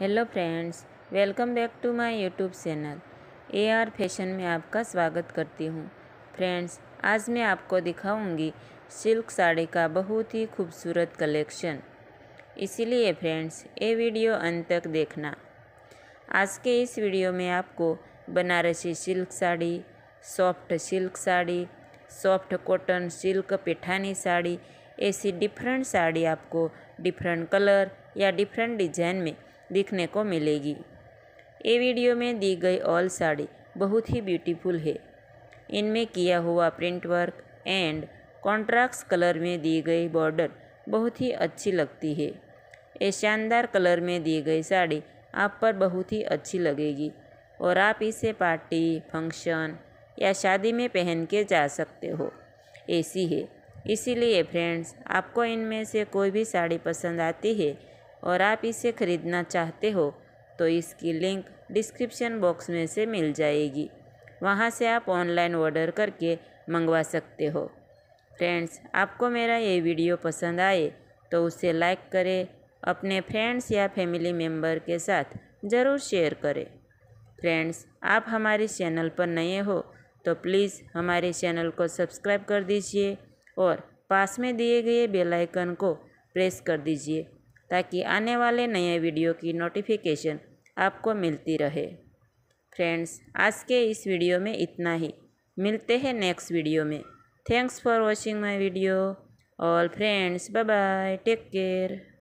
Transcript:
hello friends welcome back to my YouTube channel A R fashion में आपका स्वागत करती हूँ फ्रेंड्स आज मैं आपको दिखाऊंगी सिल्क साड़ी का बहुत ही खूबसूरत कलेक्शन इसीलिए फ्रेंड्स ये वीडियो अंत तक देखना आज के इस वीडियो में आपको Banarasi silk sari soft silk sari soft cotton silk Paithani sari ऐसी डिफरेंट साड़ी आपको डिफरेंट कलर या डिफरेंट डिजाइन में देखने को मिलेगी ये वीडियो में दी गई ऑल साड़ी बहुत ही ब्यूटीफुल है इनमें किया हुआ print work and contrast colour में दी गई बॉर्डर बहुत ही अच्छी लगती है ये शानदार कलर में दी गई साड़ी आप पर बहुत ही अच्छी लगेगी और आप इसे पार्टी फंक्शन या शादी में पहन के जा सकते हो ऐसी है इसीलिए फ्रेंड्स आपको इनमें से कोई भी साड़ी पसंद आती है और आप इसे ख़रीदना चाहते हो तो इसकी लिंक डिस्क्रिप्शन बॉक्स में से मिल जाएगी वहाँ से आप ऑनलाइन ऑर्डर करके मंगवा सकते हो फ्रेंड्स आपको मेरा ये वीडियो पसंद आए तो उसे लाइक करें अपने फ्रेंड्स या फैमिली मेम्बर के साथ ज़रूर शेयर करें फ्रेंड्स आप हमारे चैनल पर नए हो तो प्लीज़ हमारे चैनल को सब्सक्राइब कर दीजिए और पास में दिए गए बेल आइकन को प्रेस कर दीजिए ताकि आने वाले नए वीडियो की नोटिफिकेशन आपको मिलती रहे फ्रेंड्स आज के इस वीडियो में इतना ही मिलते हैं नेक्स्ट वीडियो में thanks for watching my video all friends bye bye take care